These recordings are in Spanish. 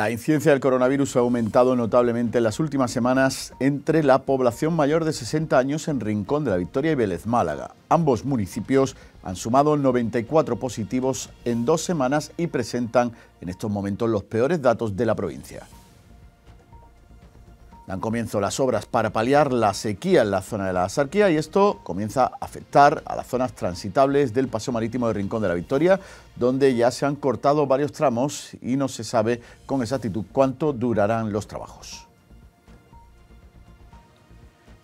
La incidencia del coronavirus ha aumentado notablemente en las últimas semanas entre la población mayor de 60 años en Rincón de la Victoria y Vélez Málaga. Ambos municipios han sumado 94 positivos en dos semanas y presentan en estos momentos los peores datos de la provincia. Dan comienzo las obras para paliar la sequía en la zona de la Asarquía y esto comienza a afectar a las zonas transitables del paseo marítimo de Rincón de la Victoria, donde ya se han cortado varios tramos y no se sabe con exactitud cuánto durarán los trabajos.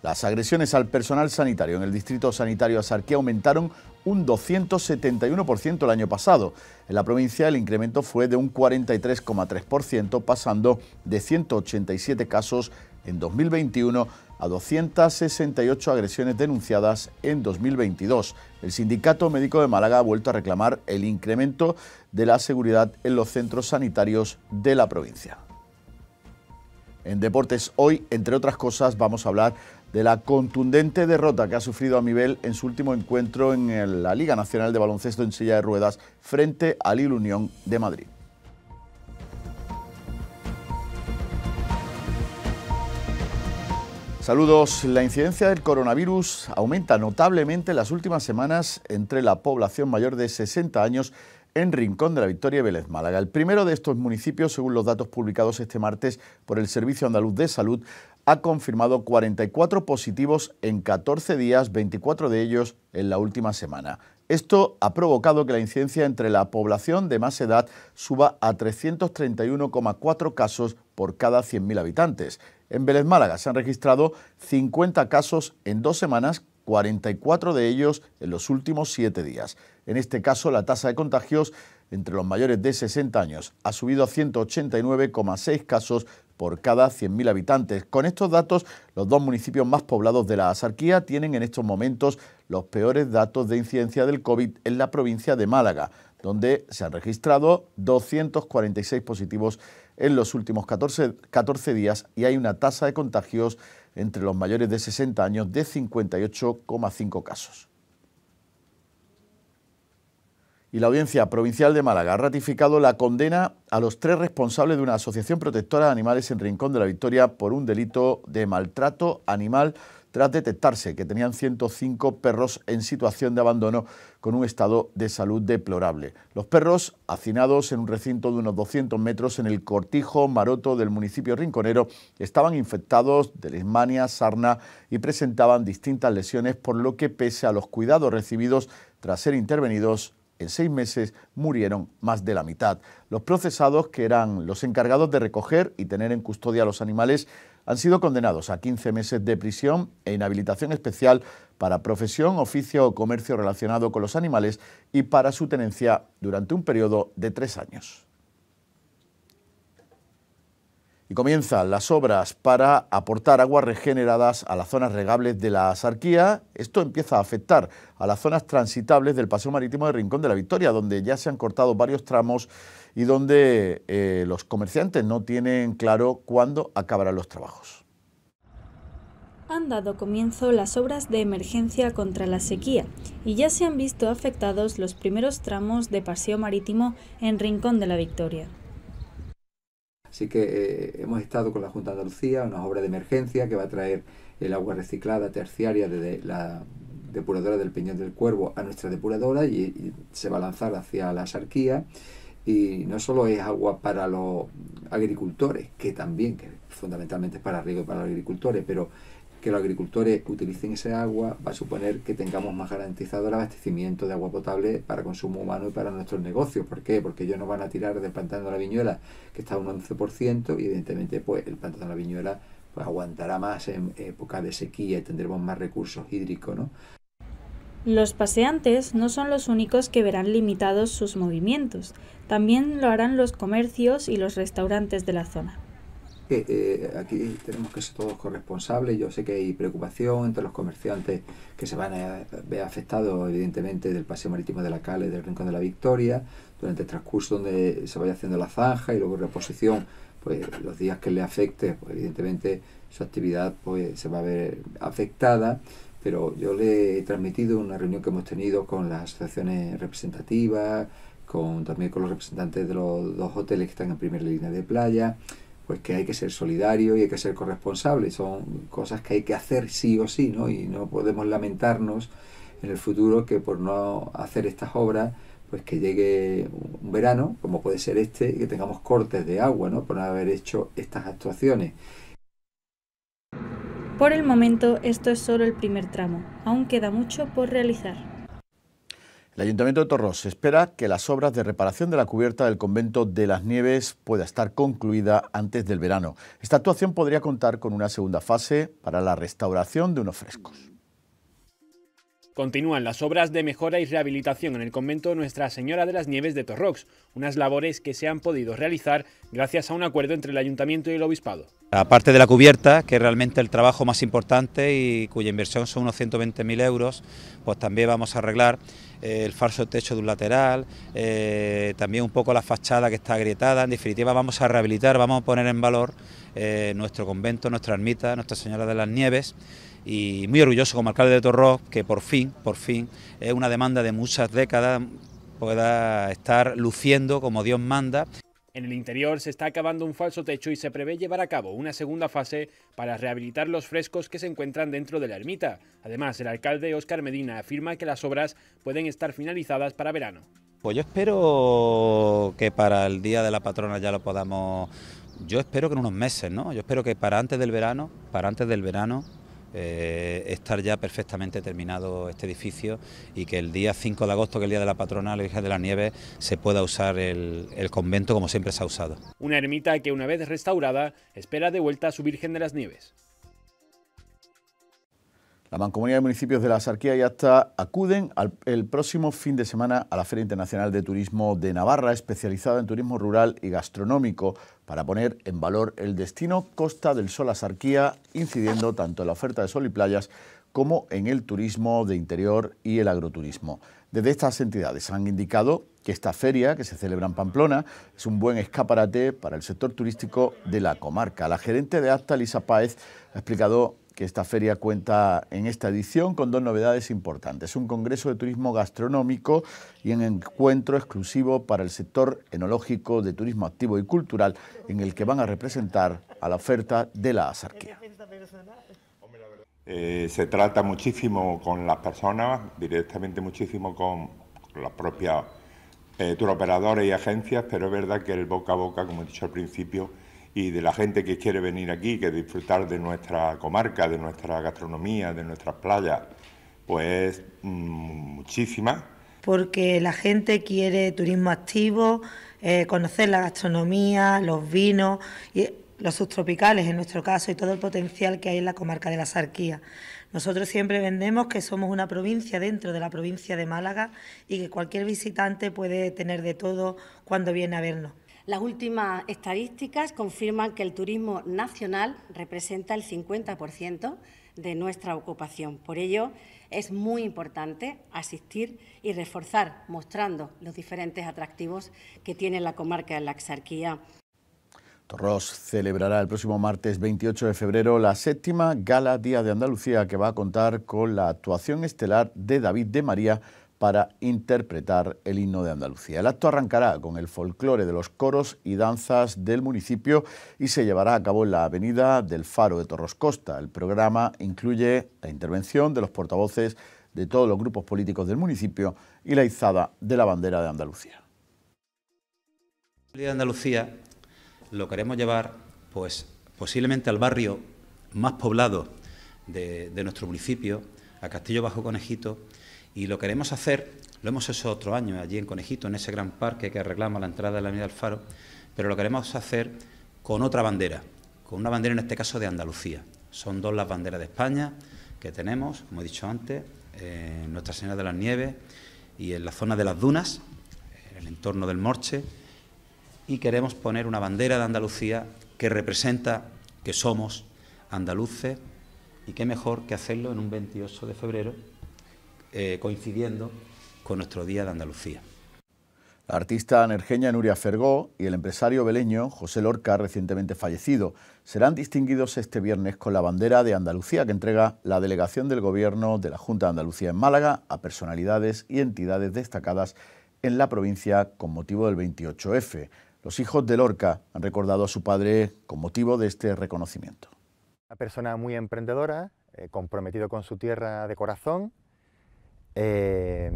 Las agresiones al personal sanitario en el distrito sanitario Asarquía aumentaron un 271% el año pasado. En la provincia el incremento fue de un 43,3%, pasando de 187 casos en 2021 a 268 agresiones denunciadas en 2022. El Sindicato Médico de Málaga ha vuelto a reclamar el incremento de la seguridad en los centros sanitarios de la provincia. En deportes hoy, entre otras cosas, vamos a hablar de la contundente derrota que ha sufrido a Mibel en su último encuentro en la Liga Nacional de Baloncesto en silla de ruedas frente al Unión de Madrid. Saludos. La incidencia del coronavirus aumenta notablemente en las últimas semanas entre la población mayor de 60 años en Rincón de la Victoria y Vélez Málaga. El primero de estos municipios, según los datos publicados este martes por el Servicio Andaluz de Salud, ha confirmado 44 positivos en 14 días, 24 de ellos en la última semana. Esto ha provocado que la incidencia entre la población de más edad suba a 331,4 casos por cada 100.000 habitantes. En Vélez Málaga se han registrado 50 casos en dos semanas, 44 de ellos en los últimos siete días. En este caso, la tasa de contagios entre los mayores de 60 años ha subido a 189,6 casos por cada 100.000 habitantes. Con estos datos, los dos municipios más poblados de la Asarquía tienen en estos momentos los peores datos de incidencia del COVID en la provincia de Málaga, donde se han registrado 246 positivos en los últimos 14, 14 días y hay una tasa de contagios entre los mayores de 60 años de 58,5 casos y la Audiencia Provincial de Málaga ha ratificado la condena a los tres responsables de una asociación protectora de animales en Rincón de la Victoria por un delito de maltrato animal tras detectarse que tenían 105 perros en situación de abandono con un estado de salud deplorable. Los perros, hacinados en un recinto de unos 200 metros en el cortijo maroto del municipio rinconero, estaban infectados de lesmania, sarna y presentaban distintas lesiones, por lo que pese a los cuidados recibidos tras ser intervenidos, en seis meses murieron más de la mitad. Los procesados, que eran los encargados de recoger y tener en custodia a los animales, han sido condenados a 15 meses de prisión e inhabilitación especial para profesión, oficio o comercio relacionado con los animales y para su tenencia durante un periodo de tres años y comienzan las obras para aportar aguas regeneradas a las zonas regables de la Asarquía. Esto empieza a afectar a las zonas transitables del Paseo Marítimo de Rincón de la Victoria, donde ya se han cortado varios tramos y donde eh, los comerciantes no tienen claro cuándo acabarán los trabajos. Han dado comienzo las obras de emergencia contra la sequía y ya se han visto afectados los primeros tramos de paseo marítimo en Rincón de la Victoria. Así que eh, hemos estado con la Junta de Andalucía, una obra de emergencia que va a traer el agua reciclada terciaria de la depuradora del Peñón del Cuervo a nuestra depuradora y, se va a lanzar hacia la Sarquía. Y no solo es agua para los agricultores, que también, que fundamentalmente es para riego y para los agricultores, pero que los agricultores utilicen ese agua va a suponer que tengamos más garantizado el abastecimiento de agua potable para consumo humano y para nuestros negocios. ¿Por qué? Porque ellos no van a tirar del pantano la viñuela, que está a un 11%, y evidentemente pues el pantano de la viñuela pues, aguantará más en época de sequía y tendremos más recursos hídricos. Los paseantes no son los únicos que verán limitados sus movimientos, también lo harán los comercios y los restaurantes de la zona. Eh, eh, aquí tenemos que ser todos corresponsables. Yo sé que hay preocupación entre los comerciantes que se van a ver afectados, evidentemente, del paseo marítimo de la Cale, del Rincón de la Victoria, durante el transcurso donde se vaya haciendo la zanja y luego reposición, pues los días que le afecte, pues evidentemente su actividad pues se va a ver afectada. Pero yo le he transmitido una reunión que hemos tenido con las asociaciones representativas, con, también con los representantes de los dos hoteles que están en primera línea de playa pues que hay que ser solidario y hay que ser corresponsable. Son cosas que hay que hacer sí o sí, ¿no? Y no podemos lamentarnos en el futuro que por no hacer estas obras, pues que llegue un verano, como puede ser este, y que tengamos cortes de agua, ¿no? Por no haber hecho estas actuaciones. Por el momento, esto es solo el primer tramo. Aún queda mucho por realizar. El Ayuntamiento de Torrox espera que las obras de reparación de la cubierta del convento de las Nieves pueda estar concluida antes del verano. Esta actuación podría contar con una segunda fase para la restauración de unos frescos. Continúan las obras de mejora y rehabilitación en el convento Nuestra Señora de las Nieves de Torrox, unas labores que se han podido realizar gracias a un acuerdo entre el ayuntamiento y el obispado. Aparte de la cubierta, que es realmente el trabajo más importante y cuya inversión son unos 120.000 euros, pues también vamos a arreglar eh, el falso techo de un lateral, eh, también un poco la fachada que está agrietada. En definitiva, vamos a rehabilitar, vamos a poner en valor eh, nuestro convento, nuestra ermita, Nuestra Señora de las Nieves. Y muy orgulloso como alcalde de Torró que por fin, por fin, es una demanda de muchas décadas pueda estar luciendo como Dios manda. En el interior se está acabando un falso techo y se prevé llevar a cabo una segunda fase para rehabilitar los frescos que se encuentran dentro de la ermita. Además, el alcalde Óscar Medina afirma que las obras pueden estar finalizadas para verano. Pues yo espero que para el Día de la Patrona ya lo podamos... Yo espero que en unos meses, ¿no? Yo espero que para antes del verano, para antes del verano eh, estar ya perfectamente terminado este edificio y que el día 5 de agosto, que es el día de la patrona, la Virgen de la Nieve, se pueda usar el convento como siempre se ha usado. Una ermita que una vez restaurada espera de vuelta a su Virgen de las Nieves. La Mancomunidad de Municipios de la Sarquía y Acta acuden el próximo fin de semana a la Feria Internacional de Turismo de Navarra, especializada en turismo rural y gastronómico, para poner en valor el destino Costa del Sol a Sarquía, incidiendo tanto en la oferta de sol y playas como en el turismo de interior y el agroturismo. Desde estas entidades han indicado que esta feria, que se celebra en Pamplona, es un buen escaparate para el sector turístico de la comarca. La gerente de Acta, Lisa Páez, ha explicado que esta feria cuenta en esta edición con dos novedades importantes. Un congreso de turismo gastronómico y un encuentro exclusivo para el sector enológico de turismo activo y cultural en el que van a representar a la oferta de la asarquía. Eh, se trata muchísimo con las personas, directamente muchísimo con las propias eh, turoperadores y agencias, pero es verdad que el boca a boca, como he dicho al principio, y de la gente que quiere venir aquí, que disfrutar de nuestra comarca, de nuestra gastronomía, de nuestras playas, pues mm, muchísima. Porque la gente quiere turismo activo, eh, conocer la gastronomía, los vinos, y eh, los subtropicales en nuestro caso y todo el potencial que hay en la comarca de la Sarquía. Nosotros siempre vendemos que somos una provincia dentro de la provincia de Málaga y que cualquier visitante puede tener de todo cuando viene a vernos. Las últimas estadísticas confirman que el turismo nacional representa el 50% de nuestra ocupación. Por ello, es muy importante asistir y reforzar, mostrando los diferentes atractivos que tiene la comarca de la Axarquía. Torros celebrará el próximo martes 28 de febrero la séptima Gala Día de Andalucía que va a contar con la actuación estelar de David de María para interpretar el himno de Andalucía. El acto arrancará con el folclore de los coros y danzas del municipio y se llevará a cabo en la avenida del Faro de Torros Costa. El programa incluye la intervención de los portavoces de todos los grupos políticos del municipio y la izada de la bandera de Andalucía. de Andalucía lo queremos llevar pues posiblemente al barrio más poblado de, de nuestro municipio, a Castillo Bajo Conejito, y lo queremos hacer, lo hemos hecho otro año allí en Conejito, en ese gran parque que reclama la entrada de la Avenida Alfaro, pero lo queremos hacer con otra bandera, con una bandera en este caso de Andalucía. Son dos las banderas de España que tenemos, como he dicho antes, en eh, Nuestra Señora de las Nieves y en la zona de las dunas, en el entorno del Morche, y queremos poner una bandera de Andalucía que representa que somos andaluces y qué mejor que hacerlo en un 28 de febrero eh, coincidiendo con nuestro Día de Andalucía. La artista nergeña Nuria Fergó y el empresario beleño José Lorca, recientemente fallecido, serán distinguidos este viernes con la bandera de Andalucía que entrega la delegación del Gobierno de la Junta de Andalucía en Málaga a personalidades y entidades destacadas en la provincia con motivo del 28F. Los hijos de Lorca han recordado a su padre con motivo de este reconocimiento. Una persona muy emprendedora, eh, comprometido con su tierra de corazón, eh,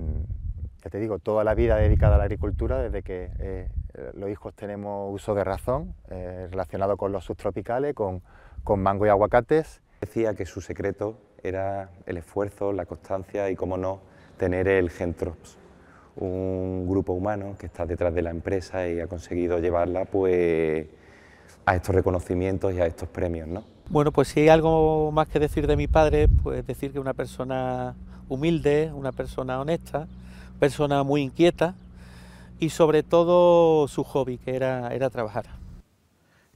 ya te digo, toda la vida dedicada a la agricultura, desde que eh, los hijos tenemos uso de razón, eh, relacionado con los subtropicales, con, con mango y aguacates. Decía que su secreto era el esfuerzo, la constancia y, cómo no, tener el Gentrops, un grupo humano que está detrás de la empresa y ha conseguido llevarla pues, a estos reconocimientos y a estos premios. ¿no? Bueno, pues si hay algo más que decir de mi padre, pues decir que una persona humilde, una persona honesta, persona muy inquieta y sobre todo su hobby, que era, era trabajar.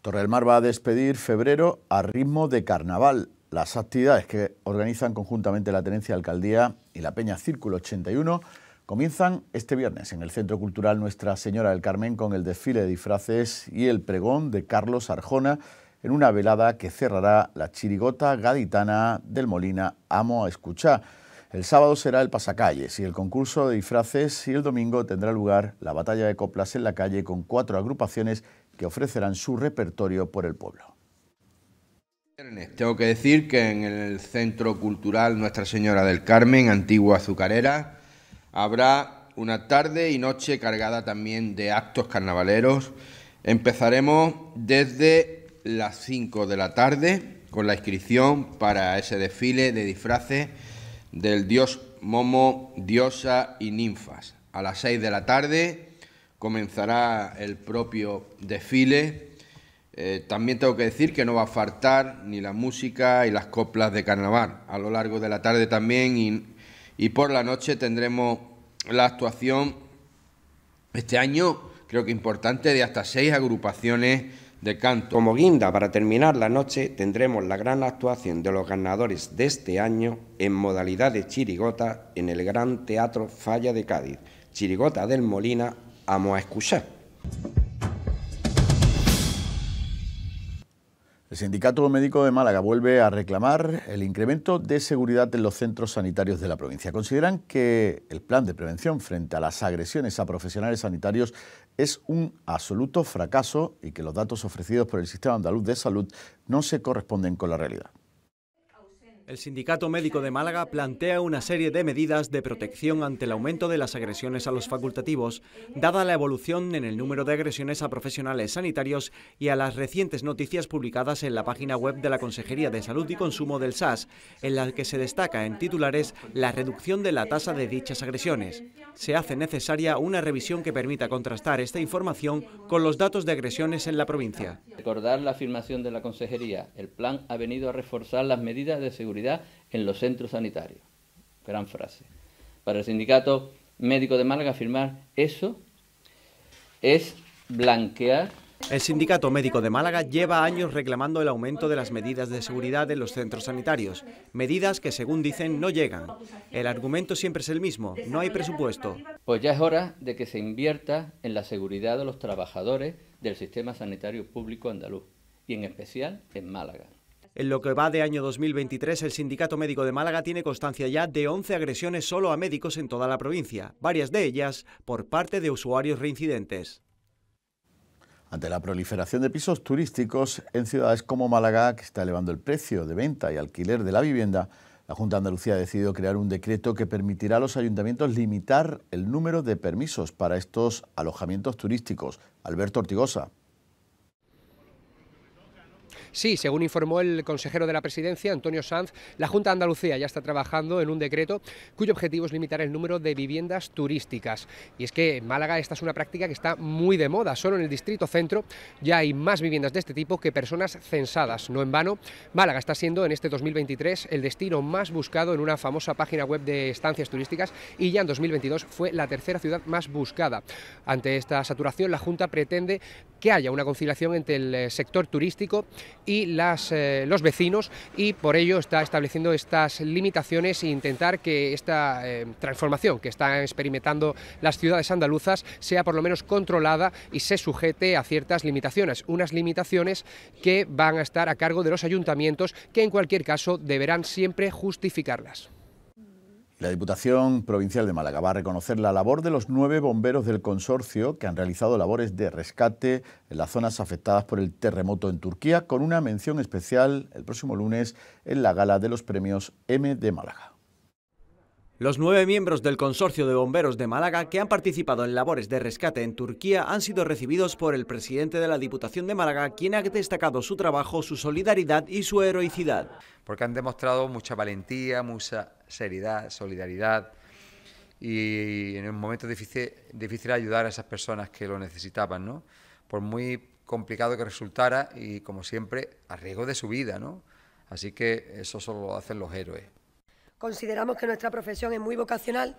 Torrelmar va a despedir febrero a ritmo de carnaval. Las actividades que organizan conjuntamente la Tenencia de Alcaldía y la Peña Círculo 81 comienzan este viernes en el Centro Cultural Nuestra Señora del Carmen con el desfile de disfraces y el pregón de Carlos Arjona en una velada que cerrará la chirigota gaditana del Molina Amo a Escuchar. El sábado será el pasacalles y el concurso de disfraces y el domingo tendrá lugar la batalla de coplas en la calle con cuatro agrupaciones que ofrecerán su repertorio por el pueblo. Tengo que decir que en el Centro Cultural Nuestra Señora del Carmen, antigua azucarera, habrá una tarde y noche cargada también de actos carnavaleros. Empezaremos desde las 5 de la tarde con la inscripción para ese desfile de disfraces del dios Momo, diosa y ninfas. A las 6 de la tarde comenzará el propio desfile. Eh, también tengo que decir que no va a faltar ni la música y las coplas de carnaval. A lo largo de la tarde también y, y por la noche tendremos la actuación este año, creo que importante, de hasta seis agrupaciones de canto. Como guinda para terminar la noche tendremos la gran actuación de los ganadores de este año en modalidad de chirigota en el Gran Teatro Falla de Cádiz. Chirigota del Molina, amo a escuchar. El Sindicato Médico de Málaga vuelve a reclamar el incremento de seguridad en los centros sanitarios de la provincia. Consideran que el plan de prevención frente a las agresiones a profesionales sanitarios es un absoluto fracaso y que los datos ofrecidos por el Sistema Andaluz de Salud no se corresponden con la realidad. El Sindicato Médico de Málaga plantea una serie de medidas de protección ante el aumento de las agresiones a los facultativos, dada la evolución en el número de agresiones a profesionales sanitarios y a las recientes noticias publicadas en la página web de la Consejería de Salud y Consumo del SAS, en la que se destaca en titulares la reducción de la tasa de dichas agresiones. Se hace necesaria una revisión que permita contrastar esta información con los datos de agresiones en la provincia. Recordar la afirmación de la Consejería, el plan ha venido a reforzar las medidas de seguridad en los centros sanitarios. Gran frase. Para el sindicato médico de Málaga afirmar eso es blanquear el Sindicato Médico de Málaga lleva años reclamando el aumento de las medidas de seguridad en los centros sanitarios, medidas que según dicen no llegan. El argumento siempre es el mismo, no hay presupuesto. Pues ya es hora de que se invierta en la seguridad de los trabajadores del sistema sanitario público andaluz y en especial en Málaga. En lo que va de año 2023, el Sindicato Médico de Málaga tiene constancia ya de 11 agresiones solo a médicos en toda la provincia, varias de ellas por parte de usuarios reincidentes. Ante la proliferación de pisos turísticos en ciudades como Málaga, que está elevando el precio de venta y alquiler de la vivienda, la Junta de Andalucía ha decidido crear un decreto que permitirá a los ayuntamientos limitar el número de permisos para estos alojamientos turísticos. Alberto Ortigosa. Sí, según informó el consejero de la presidencia, Antonio Sanz, la Junta de Andalucía ya está trabajando en un decreto cuyo objetivo es limitar el número de viviendas turísticas. Y es que en Málaga esta es una práctica que está muy de moda. Solo en el distrito centro ya hay más viviendas de este tipo que personas censadas. No en vano, Málaga está siendo en este 2023 el destino más buscado en una famosa página web de estancias turísticas y ya en 2022 fue la tercera ciudad más buscada. Ante esta saturación, la Junta pretende que haya una conciliación entre el eh, sector turístico y eh, los vecinos y por ello está estableciendo estas limitaciones e intentar que esta eh, transformación que están experimentando las ciudades andaluzas sea por lo menos controlada y se sujete a ciertas limitaciones, unas limitaciones que van a estar a cargo de los ayuntamientos que en cualquier caso deberán siempre justificarlas. La Diputación Provincial de Málaga va a reconocer la labor de los nueve bomberos del consorcio que han realizado labores de rescate en las zonas afectadas por el terremoto en Turquía, con una mención especial el próximo lunes en la gala de los premios M de Málaga. Los nueve miembros del Consorcio de Bomberos de Málaga que han participado en labores de rescate en Turquía han sido recibidos por el presidente de la Diputación de Málaga, quien ha destacado su trabajo, su solidaridad y su heroicidad. Porque han demostrado mucha valentía, mucha seriedad, solidaridad y en un momento difícil, difícil ayudar a esas personas que lo necesitaban, ¿no? Por muy complicado que resultara y, como siempre, a riesgo de su vida, ¿no? Así que eso solo lo hacen los héroes. Consideramos que nuestra profesión es muy vocacional,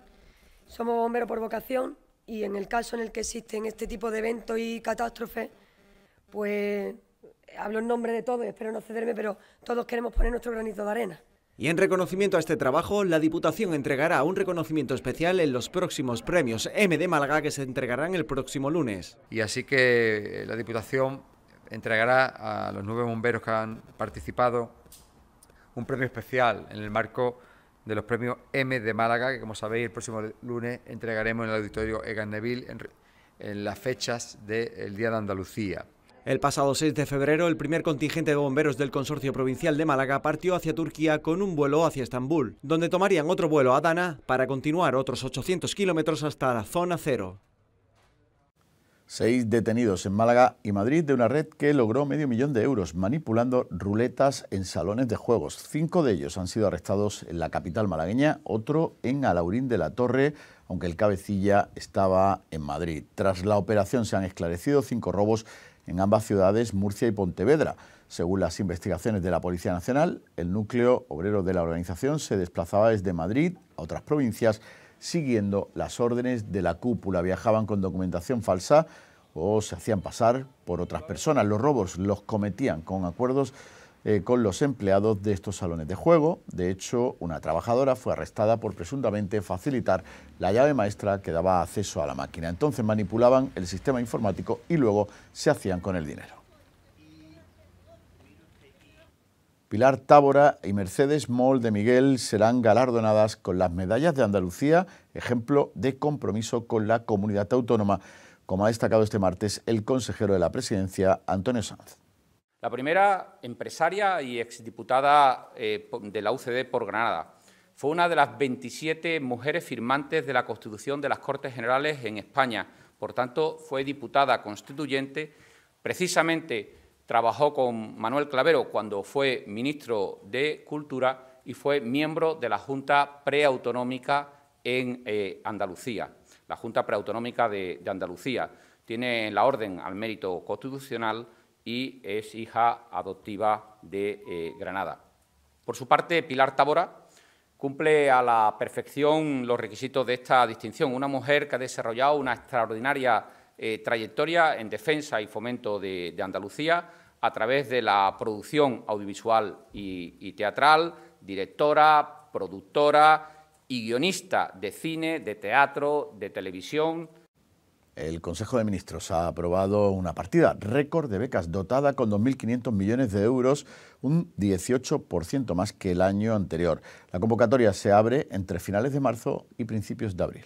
somos bomberos por vocación y en el caso en el que existen este tipo de eventos y catástrofes, pues hablo en nombre de todos, espero no cederme, pero todos queremos poner nuestro granito de arena. Y en reconocimiento a este trabajo, la Diputación entregará un reconocimiento especial en los próximos premios M de Málaga que se entregarán el próximo lunes. Y así que eh, la Diputación entregará a los nueve bomberos que han participado un premio especial en el marco de los premios M de Málaga, que como sabéis el próximo lunes entregaremos en el auditorio Egan Neville en, las fechas del Día de Andalucía. El pasado 6 de febrero, el primer contingente de bomberos del Consorcio Provincial de Málaga partió hacia Turquía con un vuelo hacia Estambul, donde tomarían otro vuelo a Dana para continuar otros 800 kilómetros hasta la zona cero. Seis detenidos en Málaga y Madrid de una red que logró medio millón de euros manipulando ruletas en salones de juegos. Cinco de ellos han sido arrestados en la capital malagueña, otro en Alaurín de la Torre, aunque el cabecilla estaba en Madrid. Tras la operación se han esclarecido cinco robos en ambas ciudades, Murcia y Pontevedra. Según las investigaciones de la Policía Nacional, el núcleo obrero de la organización se desplazaba desde Madrid a otras provincias siguiendo las órdenes de la cúpula. Viajaban con documentación falsa o pues, se hacían pasar por otras personas. Los robos los cometían con acuerdos eh, con los empleados de estos salones de juego. De hecho, una trabajadora fue arrestada por presuntamente facilitar la llave maestra que daba acceso a la máquina. Entonces manipulaban el sistema informático y luego se hacían con el dinero. Pilar Tábora y Mercedes Moll de Miguel serán galardonadas con las medallas de Andalucía, ejemplo de compromiso con la comunidad autónoma como ha destacado este martes el consejero de la presidencia, Antonio Sanz. La primera, empresaria y exdiputada eh, de la UCD por Granada. Fue una de las 27 mujeres firmantes de la Constitución de las Cortes Generales en España. Por tanto, fue diputada constituyente. Precisamente trabajó con Manuel Clavero cuando fue ministro de Cultura y fue miembro de la Junta Preautonómica en eh, Andalucía la Junta Preautonómica de, Andalucía. Tiene la orden al mérito constitucional y es hija adoptiva de eh, Granada. Por su parte, Pilar Tábora cumple a la perfección los requisitos de esta distinción. Una mujer que ha desarrollado una extraordinaria eh, trayectoria en defensa y fomento de, Andalucía a través de la producción audiovisual y teatral, directora, productora, y guionista de cine, de teatro, de televisión. El Consejo de Ministros ha aprobado una partida récord de becas dotada con 2.500 millones de euros, un 18% más que el año anterior. La convocatoria se abre entre finales de marzo y principios de abril.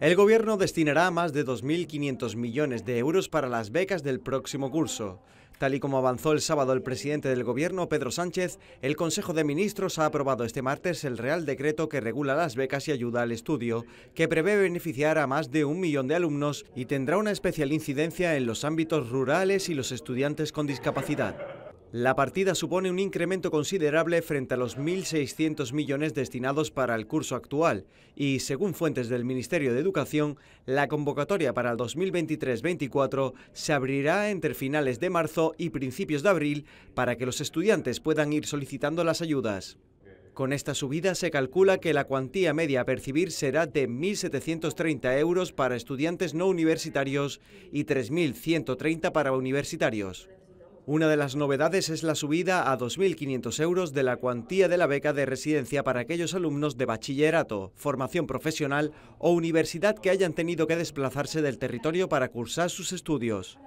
El Gobierno destinará más de 2.500 millones de euros para las becas del próximo curso. Tal y como avanzó el sábado el presidente del Gobierno, Pedro Sánchez, el Consejo de Ministros ha aprobado este martes el Real Decreto que regula las becas y ayuda al estudio, que prevé beneficiar a más de un millón de alumnos y tendrá una especial incidencia en los ámbitos rurales y los estudiantes con discapacidad. La partida supone un incremento considerable frente a los 1.600 millones destinados para el curso actual y, según fuentes del Ministerio de Educación, la convocatoria para el 2023-24 se abrirá entre finales de marzo y principios de abril para que los estudiantes puedan ir solicitando las ayudas. Con esta subida se calcula que la cuantía media a percibir será de 1.730 euros para estudiantes no universitarios y 3.130 para universitarios. Una de las novedades es la subida a 2.500 euros de la cuantía de la beca de residencia para aquellos alumnos de bachillerato, formación profesional o universidad que hayan tenido que desplazarse del territorio para cursar sus estudios.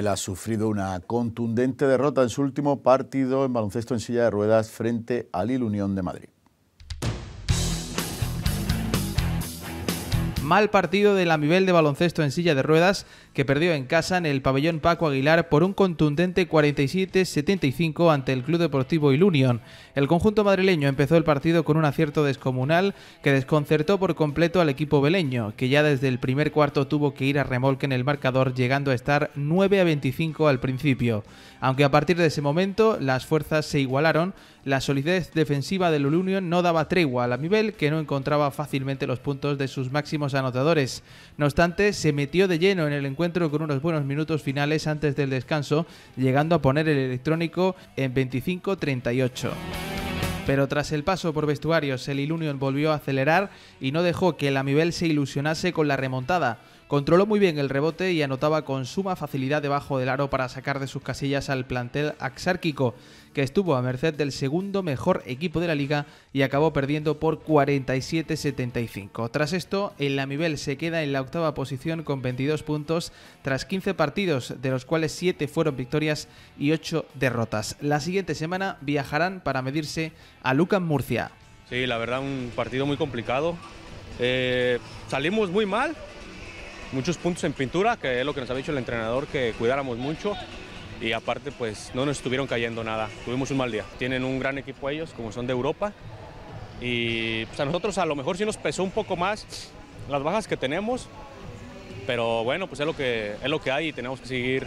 ha sufrido una contundente derrota en su último partido en baloncesto en silla de ruedas frente al Unión de Madrid. mal partido del nivel de baloncesto en silla de ruedas que perdió en casa en el pabellón Paco Aguilar por un contundente 47-75 ante el Club Deportivo Ilunion. El conjunto madrileño empezó el partido con un acierto descomunal que desconcertó por completo al equipo beleño, que ya desde el primer cuarto tuvo que ir a remolque en el marcador llegando a estar 9 a 25 al principio. Aunque a partir de ese momento las fuerzas se igualaron, la solidez defensiva del Union no daba tregua a la nivel que no encontraba fácilmente los puntos de sus máximos anotadores. No obstante, se metió de lleno en el encuentro con unos buenos minutos finales antes del descanso, llegando a poner el electrónico en 25-38. Pero tras el paso por vestuarios, el Ilunion volvió a acelerar y no dejó que el se ilusionase con la remontada. Controló muy bien el rebote y anotaba con suma facilidad debajo del aro para sacar de sus casillas al plantel axárquico, que estuvo a merced del segundo mejor equipo de la liga y acabó perdiendo por 47-75. Tras esto, el Lamibel se queda en la octava posición con 22 puntos tras 15 partidos, de los cuales 7 fueron victorias y 8 derrotas. La siguiente semana viajarán para medirse a Lucas Murcia. Sí, la verdad, un partido muy complicado. Eh, salimos muy mal, muchos puntos en pintura, que es lo que nos ha dicho el entrenador que cuidáramos mucho. Y aparte, pues no nos estuvieron cayendo nada. Tuvimos un mal día. Tienen un gran equipo ellos, como son de Europa. Y pues, a nosotros a lo mejor sí nos pesó un poco más las bajas que tenemos. Pero bueno, pues es lo que, es lo que hay y tenemos que seguir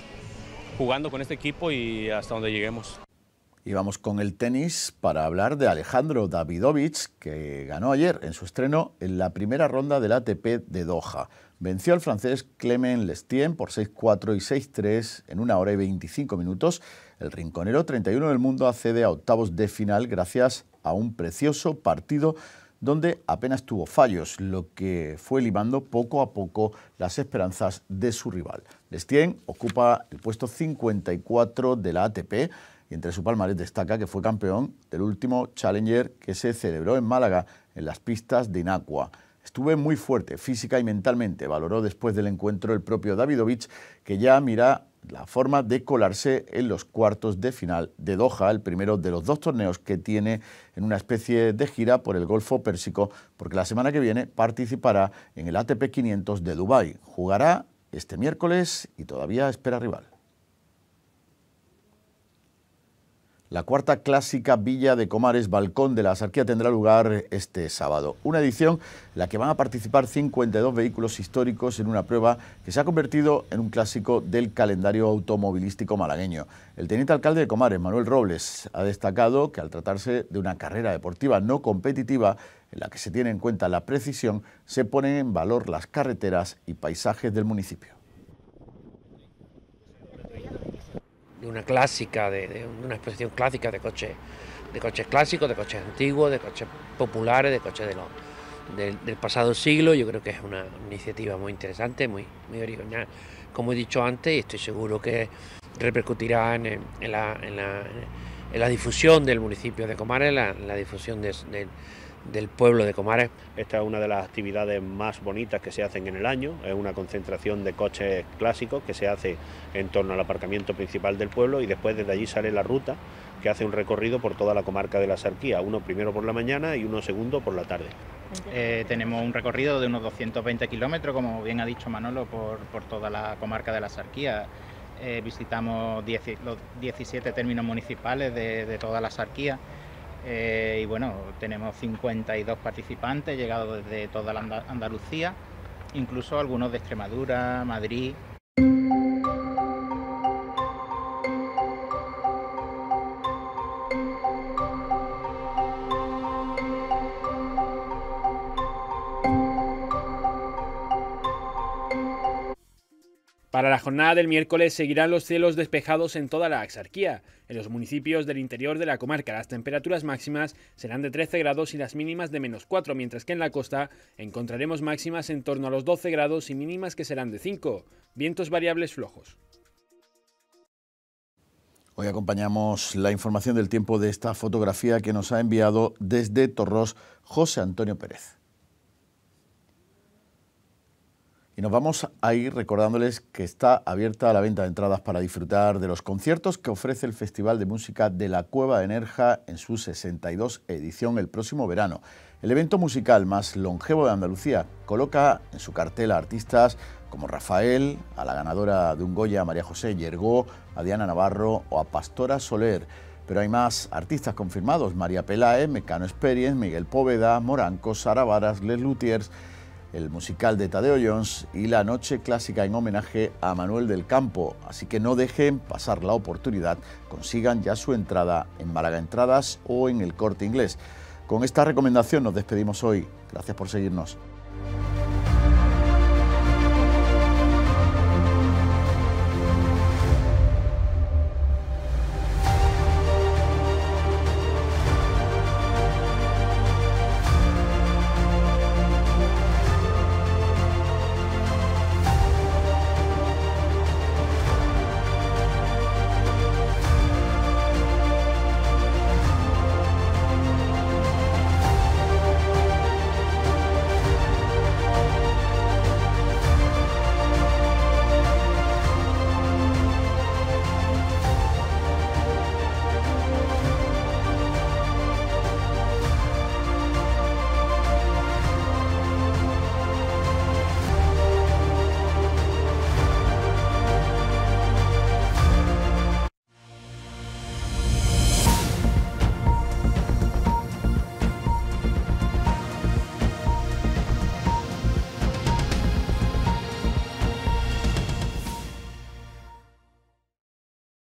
jugando con este equipo y hasta donde lleguemos. Y vamos con el tenis para hablar de Alejandro Davidovich, que ganó ayer en su estreno en la primera ronda del ATP de Doha. Venció al francés Clement Lestien por 6-4 y 6-3 en una hora y 25 minutos. El rinconero 31 del mundo accede a octavos de final gracias a un precioso partido donde apenas tuvo fallos, lo que fue limando poco a poco las esperanzas de su rival. Lestien ocupa el puesto 54 de la ATP y entre su palmarés destaca que fue campeón del último Challenger que se celebró en Málaga en las pistas de Inacua. Estuve muy fuerte física y mentalmente, valoró después del encuentro el propio Davidovich, que ya mira la forma de colarse en los cuartos de final de Doha, el primero de los dos torneos que tiene en una especie de gira por el Golfo Pérsico, porque la semana que viene participará en el ATP 500 de Dubái. Jugará este miércoles y todavía espera rival. La cuarta clásica Villa de Comares Balcón de la Asarquía tendrá lugar este sábado. Una edición en la que van a participar 52 vehículos históricos en una prueba que se ha convertido en un clásico del calendario automovilístico malagueño. El teniente alcalde de Comares, Manuel Robles, ha destacado que al tratarse de una carrera deportiva no competitiva, en la que se tiene en cuenta la precisión, se ponen en valor las carreteras y paisajes del municipio. una clásica, de, una exposición clásica de coches, de coches clásicos, de coches antiguos, de coches populares, de coches de los, del, pasado siglo. Yo creo que es una iniciativa muy interesante, muy, original, como he dicho antes, y estoy seguro que repercutirá en, la, difusión del municipio de Comares, en la, difusión de del pueblo de Comares. Esta es una de las actividades más bonitas que se hacen en el año, es una concentración de coches clásicos que se hace en torno al aparcamiento principal del pueblo y después desde allí sale la ruta que hace un recorrido por toda la comarca de la Sarquía, uno primero por la mañana y uno segundo por la tarde. Eh, tenemos un recorrido de unos 220 kilómetros, como bien ha dicho Manolo, por, toda la comarca de la Sarquía. Eh, visitamos los 17 términos municipales de, de toda la Sarquía eh, y bueno, tenemos 52 participantes llegados desde toda la Andalucía, incluso algunos de Extremadura, Madrid, Para la jornada del miércoles seguirán los cielos despejados en toda la axarquía. En los municipios del interior de la comarca las temperaturas máximas serán de 13 grados y las mínimas de menos 4, mientras que en la costa encontraremos máximas en torno a los 12 grados y mínimas que serán de 5. Vientos variables flojos. Hoy acompañamos la información del tiempo de esta fotografía que nos ha enviado desde Torros José Antonio Pérez. Y nos vamos a ir recordándoles que está abierta la venta de entradas para disfrutar de los conciertos que ofrece el Festival de Música de la Cueva de Nerja en su 62 edición el próximo verano. El evento musical más longevo de Andalucía coloca en su cartel a artistas como Rafael, a la ganadora de un Goya María José Yergó, a Diana Navarro o a Pastora Soler. Pero hay más artistas confirmados, María Pelae, Mecano Experience, Miguel Póveda, Moranco, Sara Varas, Les Luthiers el musical de Tadeo Jones y la noche clásica en homenaje a Manuel del Campo. Así que no dejen pasar la oportunidad, consigan ya su entrada en Málaga Entradas o en el Corte Inglés. Con esta recomendación nos despedimos hoy. Gracias por seguirnos.